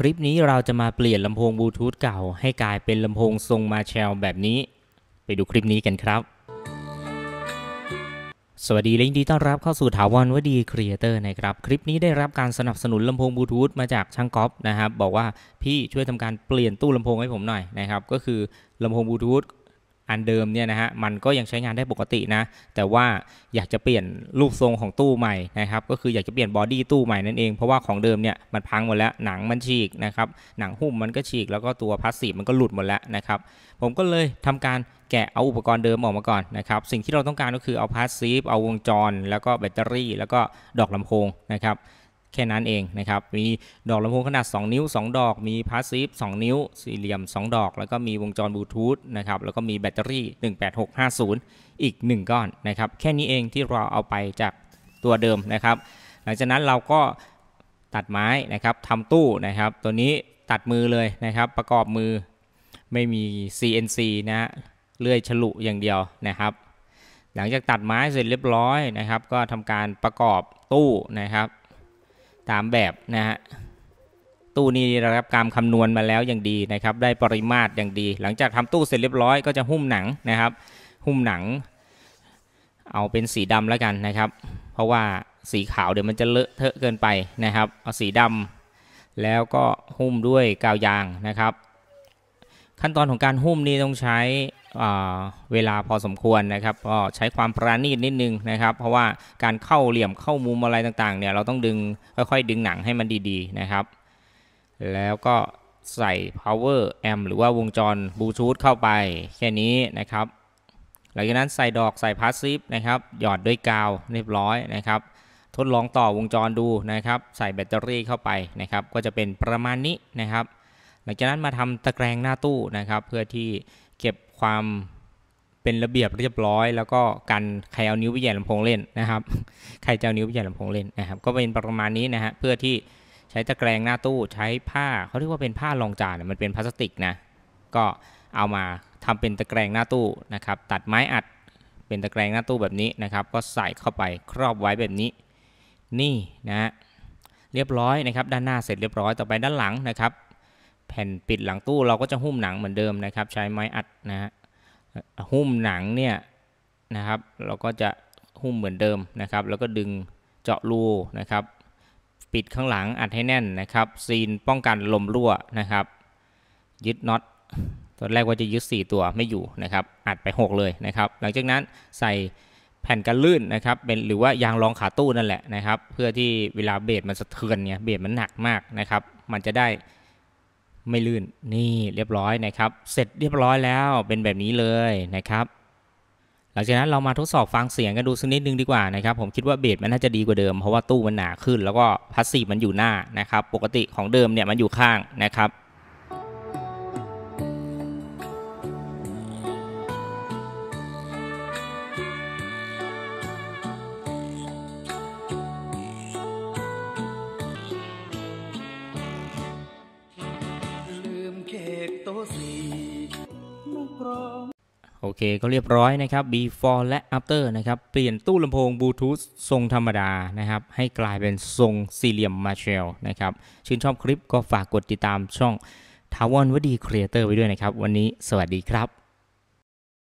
คลิปนี้เราจะมาเปลี่ยนลำโพงบลูทูธเก่าให้กลายเป็นลำโพงทรงมาแชลแบบนี้ ไปดูคลิปนี้กันครับ สวัสดีและยินดีต้อนรับเข้าสู่ถาวรวดีครีเอเตอร์นะครับคลิปนี้ได้รับการสนับสนุนลำโพงบลูทูธมาจากช่างก๊อฟนะครับบอกว่าพี่ช่วยทำการเปลี่ยนตู้ลำโพงให้ผมหน่อยนะครับก็คือลำโพงบลูทูธอันเดิมเนี่ยนะฮะมันก็ยังใช้งานได้ปกตินะแต่ว่าอยากจะเปลี่ยนรูปทรงของตู้ใหม่นะครับก็คืออยากจะเปลี่ยนบอดี้ตู้ใหม่นั่นเองเพราะว่าของเดิมเนี่ยมันพังหมดแล้วหนังมันฉีกนะครับหนังหุ้มมันก็ฉีกแล้วก็ตัวพลาสติกมันก็หลุดหมดแล้วนะครับผมก็เลยทำการแกะเอาอุปกรณ์เดิมออกมาก่อนนะครับสิ่งที่เราต้องการก็คือเอาพาสซีฟเอาวงจร แล้วก็แบตเตอรี่ แล้วก็ดอกลำโพงนะครับแค่นั้นเองนะครับ มีดอกลำโพงขนาด 2 นิ้ว 2 ดอก มีพาสซีฟ2นิ้วสี่เหลี่ยม 2 ดอก แล้วก็มีวงจรบลูทูธนะครับ แล้วก็มีแบตเตอรี่ 18650 อีก 1 ก้อนนะครับ แค่นี้เองที่เราเอาไปจากตัวเดิมนะครับ หลังจากนั้นเราก็ตัดไม้นะครับทำตู้นะครับ ตัวนี้ตัดมือเลยนะครับ ประกอบมือไม่มี CNC นะฮะ เลื่อยฉลุอย่างเดียวนะครับ หลังจากตัดไม้เสร็จเรียบร้อยนะครับ ก็ทำการประกอบตู้นะครับตามแบบนะฮะตู้นี้ระครับการคำนวณมาแล้วอย่างดีนะครับ ได้ปริมาตรอย่างดี หลังจากทำตู้เสร็จเรียบร้อยก็จะหุ้มหนังนะครับ หุ้มหนัง เอาเป็นสีดำแล้วกันนะครับ เพราะว่าสีขาวเดี๋ยวมันจะเลอะเทอะเกินไปนะครับ เอาสีดำแล้วก็หุ้มด้วยกาวยางนะครับขั้นตอนของการหุ้มนี่ต้องใช้เวลาพอสมควรนะครับก็ใช้ความปราณีตนิดนึงนะครับ เพราะว่าการเข้าเหลี่ยมเข้ามุมอะไรต่างๆเนี่ยเราต้องดึงค่อยๆ ดึงหนังให้มันดีๆนะครับ แล้วก็ใส่ power amp หรือว่าวงจรบลูทูธเข้าไปแค่นี้นะครับ หลังจากนั้นใส่ดอกใส่พาสซีฟนะครับ หยอดด้วยกาว เรียบร้อยนะครับ ทดลองต่อวงจรดูนะครับ ใส่แบตเตอรี่เข้าไปนะครับ ก็จะเป็นประมาณนี้นะครับหลังจากนั้นมาทำตะแกรงหน้าตู้นะครับ เพื่อที่เก็บความเป็นระเบียบเรียบร้อย แล้วก็กัน ใครเอานิ้วไปแย่ลำโพงเล่นนะครับใครจะเอานิ้วไปแย่ลำโพงเล่นนะครับ ก็เป็นประมาณนี้นะฮะเพื่อที่ใช้ตะแกรงหน้าตู้ใช้ผ้าเขาเรียกว่าเป็นผ้ารองจานมันเป็นพลาสติกนะก็เอามาทำเป็นตะแกรงหน้าตู้นะครับ ตัดไม้อัดเป็นตะแกรงหน้าตู้แบบนี้นะครับ ก็ใส่เข้าไปครอบไว้แบบนี้ นี่นะ เรียบร้อยนะครับด้านหน้าเสร็จเรียบร้อยต่อไปด้านหลังนะครับแผ่นปิดหลังตู้เราก็จะหุ้มหนังเหมือนเดิมนะครับ ใช้ไม้อัดนะฮะหุ้มหนังเนี่ยนะครับ เราก็จะหุ้มเหมือนเดิมนะครับ แล้วก็ดึงเจาะรูนะครับ ปิดข้างหลังอัดให้แน่นนะครับ ซีนป้องกันลมรั่วนะครับยึดน็อตตอนแรกว่าจะยึด4ตัวไม่อยู่นะครับ อัดไป6เลยนะครับ หลังจากนั้นใส่แผ่นกันลื่นนะครับ เป็นหรือว่ายางรองขาตู้นั่นแหละนะครับ เพื่อที่เวลาเบรดมันสะเทือนเนี่ยเบรดมันหนักมากนะครับ มันจะได้ไม่ลื่นนี่เรียบร้อยนะครับ เสร็จเรียบร้อยแล้วเป็นแบบนี้เลยนะครับ หลังจากนั้นเรามาทดสอบฟังเสียงกันดูสักนิดนึงดีกว่านะครับ ผมคิดว่าเบสมันน่าจะดีกว่าเดิมเพราะว่าตู้มันหนาขึ้นแล้วก็พัสซีมันอยู่หน้านะครับ ปกติของเดิมเนี่ยมันอยู่ข้างนะครับโอเคก็เรียบร้อยนะครับ before และ after นะครับ เปลี่ยนตู้ลำโพงบลูทูธทรงธรรมดานะครับ ให้กลายเป็นทรงสี่เหลี่ยมมาเชล นะครับ ชื่นชอบคลิปก็ฝากกดติดตามช่อง ทาวอนวดีครีเอเตอร์ไว้ด้วยนะครับ วันนี้สวัสดีครับ